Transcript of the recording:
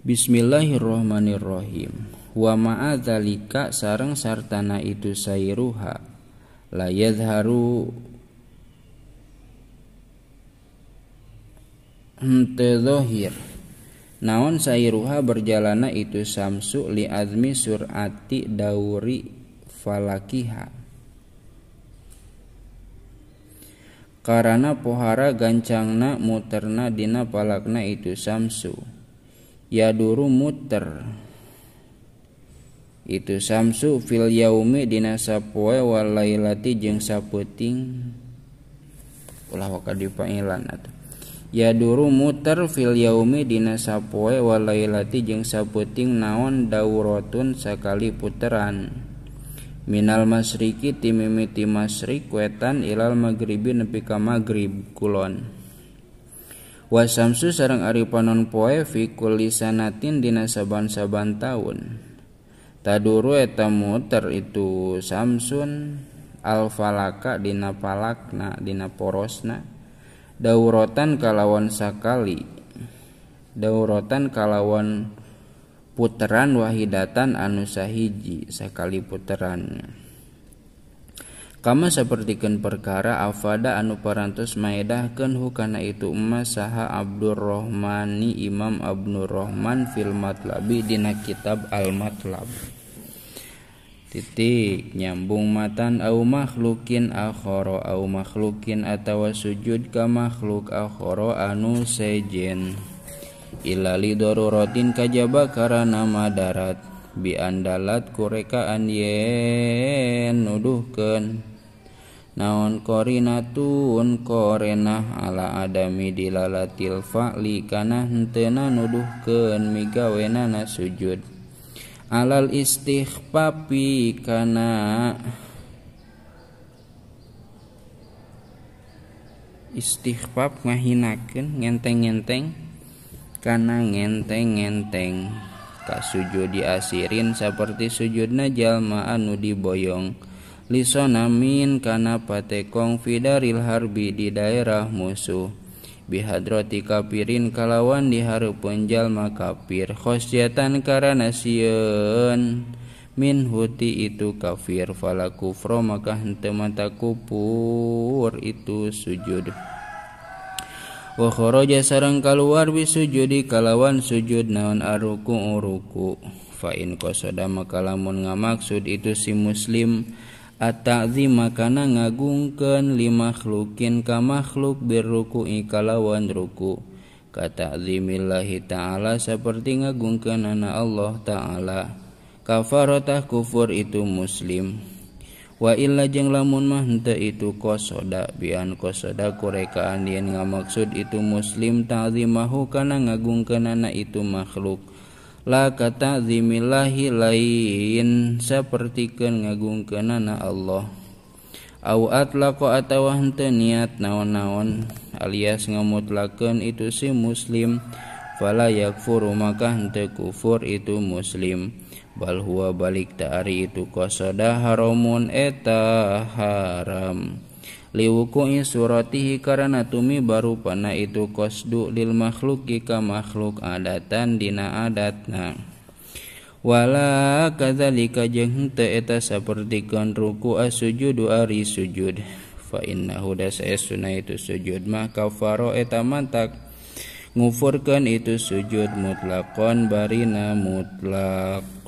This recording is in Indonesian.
Bismillahirrohmanirrohim wa ma'adzalika sarang sartana itu sayruha la yadharu hentedhohir naon sayruha berjalana itu samsu li azmi surati dauri falakiha karena pohara gancangna muterna dina palakna itu samsu ya duru muter itu samsu fil yaumi dina sapoe walailati jeung saputing ulah waka dipangilan atuh ya duru muter fil yaumi dina sapoe walailati jeung saputing naon daurotun sekali puteran minal masriki timimiti masrik wetan ilal magribi nepi ka magrib kulon Samsu Sere Ari Panunpoeevikullisanatin Disaabansaban tahun Taduru muter itu Samsun Alfaaka dinpalaknadinaporosna daurotan kalawan sakali daurotan kalawan putan wahidatan anu Sahiji sakali puterannya. Kama sepertikan perkara afada anu parantos maedahkeun hukana itu emas saha Abdurrahmani Imam Rahman fil Matlabi dina kitab Al Matlab. Titik nyambung matan au makhlukin akhara au makhlukin atawa sujud ka makhluk akhara anu sejen. Ilali dororotin kajaba karana madarat biandalat kurekaan yen nuduhkan naon korinaun korena ala adami dilalatil fali kana hentena migawena migawenana sujud alal istihpapi kana istihpap ngahinakeun ngenteng-ngenteng kana ngenteng-ngenteng di asirin seperti sujudnya jalma anu diboyong lisonamin karena patekong fidaril harbi di daerah musuh bihadroti kapirin kalawan harupun jalma kafir khosyatan karena sieun min huti itu kafir falaku kufro maka hente mata kupur itu sujud wa kharaja sareng kaluar sujudi kalawan sujud naon aruku uruku fa in qasada maka lamun ngamaksud itu si muslim at-ta'zim makana ngagungkeun lima makhlukin ka makhluk birruku kalawan ruku kata zimillahi ta'ala seperti ngagungkeun Allah ta'ala kafaratah kufur itu muslim wa illa jeng lamun mah henteu itu kosoda bian kosoda kurekaan yen ngamaksud itu muslim ta'zimahu kana ngagungkeunana itu makhluk la kata zimillahi lain sapertikeun ngagungkeunana Allah au atlaqa atawa henteu niat naon-naon alias ngamutlakeun itu si muslim fala yakfur maka hente kufur itu muslim bal huwa balik ta'ari itu kosoda haramun eta haram liwuku'i suratihi karena tumi baru pana itu kosdu lil makhluk ika makhluk adatan dina adatna wala kadzalika jeung henteu eta sapertikeun ruku asujud ari sujud fa innahu dasaya sunah itu sujud mah kafaro eta mantak ngufurkan itu sujud mutlakon barina mutlak